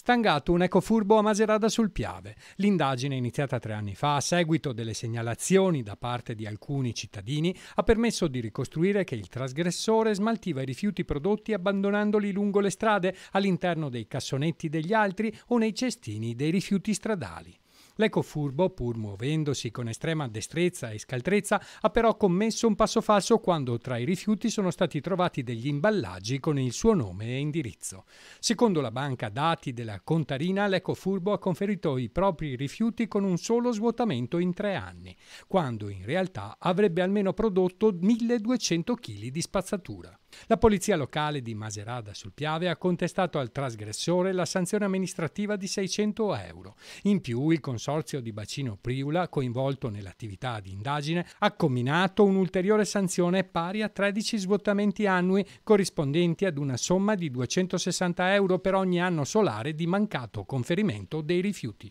Stangato un eco furbo a Maserada sul Piave. L'indagine, iniziata tre anni fa a seguito delle segnalazioni da parte di alcuni cittadini, ha permesso di ricostruire che il trasgressore smaltiva i rifiuti prodotti abbandonandoli lungo le strade, all'interno dei cassonetti degli altri o nei cestini dei rifiuti stradali. L'ecofurbo, pur muovendosi con estrema destrezza e scaltrezza, ha però commesso un passo falso quando tra i rifiuti sono stati trovati degli imballaggi con il suo nome e indirizzo. Secondo la banca dati della Contarina, l'ecofurbo ha conferito i propri rifiuti con un solo svuotamento in tre anni, quando in realtà avrebbe almeno prodotto 1200 kg di spazzatura. La polizia locale di Maserada sul Piave ha contestato al trasgressore la sanzione amministrativa di 600 euro. In più il consorzio Consorzio di Bacino Priula, coinvolto nell'attività di indagine, ha comminato un'ulteriore sanzione pari a 13 svuotamenti annui, corrispondenti ad una somma di 260 euro per ogni anno solare di mancato conferimento dei rifiuti.